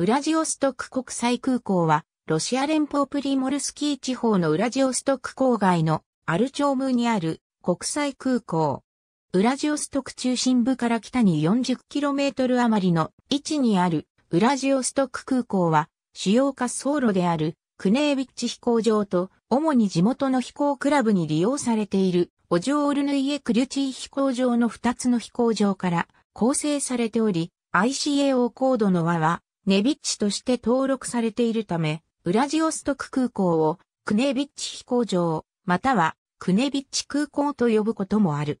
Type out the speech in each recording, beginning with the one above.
ウラジオストク国際空港は、ロシア連邦プリモルスキー地方のウラジオストク郊外のアルチョームにある国際空港。ウラジオストク中心部から北に 40km 余りの位置にあるウラジオストク空港は主要滑走路であるクネービッチ飛行場と主に地元の飛行クラブに利用されているオジョールヌイエクリュチー飛行場の2つの飛行場から構成されており ICAO コードの輪はネビッチとして登録されているため、ウラジオストク空港をクネビッチ飛行場、またはクネビッチ空港と呼ぶこともある。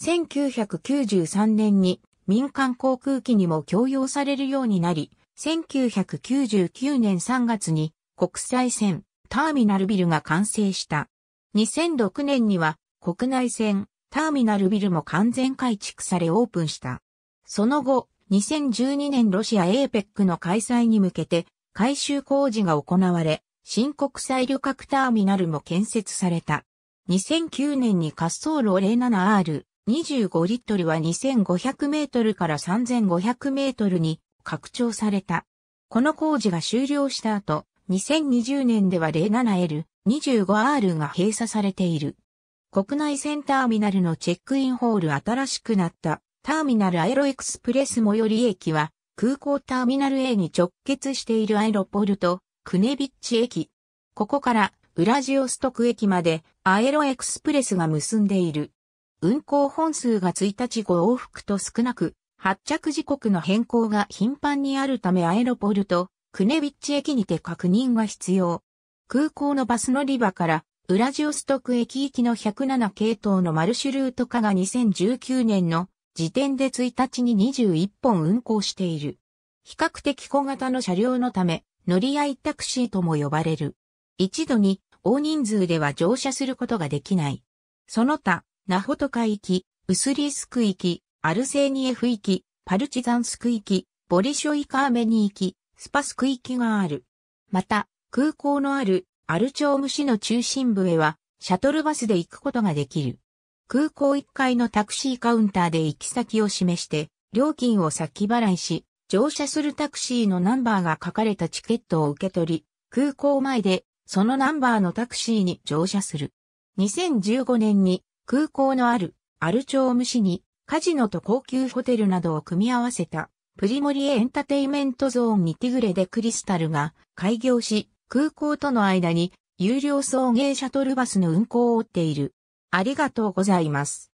1993年に民間航空機にも供用されるようになり、1999年3月に国際線ターミナルビルが完成した。2006年には国内線ターミナルビルも完全改築されオープンした。その後、2012年ロシア APEC の開催に向けて改修工事が行われ、新国際旅客ターミナルも建設された。2009年に滑走路 07R 25リットルは2500メートルから3500メートルに拡張された。この工事が終了した後、2020年では 07L25R が閉鎖されている。国内線ターミナルのチェックインホール新しくなったターミナルアエロエクスプレス最寄り駅は、空港ターミナル A に直結しているアエロポルト、クネビッチ駅。ここから、ウラジオストク駅まで、アエロエクスプレスが結んでいる。運行本数が1日5往復と少なく、発着時刻の変更が頻繁にあるためアエロポルト、クネビッチ駅にて確認が必要。空港のバス乗り場から、ウラジオストク駅行きの107系統のマルシュルート化が2019年の時点で1日に21本運行している。比較的小型の車両のため、乗り合いタクシーとも呼ばれる。一度に大人数では乗車することができない。その他、ナホトカき、ウスリースク行き、アルセーニエフ行き、パルチザンスク行き、ボリショイカーメニき、スパスク行きがある。また、空港のあるアルチョーム市の中心部へは、シャトルバスで行くことができる。空港1階のタクシーカウンターで行き先を示して、料金を先払いし、乗車するタクシーのナンバーが書かれたチケットを受け取り、空港前でそのナンバーのタクシーに乗車する。2015年に空港のあるアルチョーム市にカジノと高級ホテルなどを組み合わせたプリモリエエンタテイメントゾーンにティグレでクリスタルが開業し、空港との間に有料送迎シャトルバスの運行を追っている。ありがとうございます。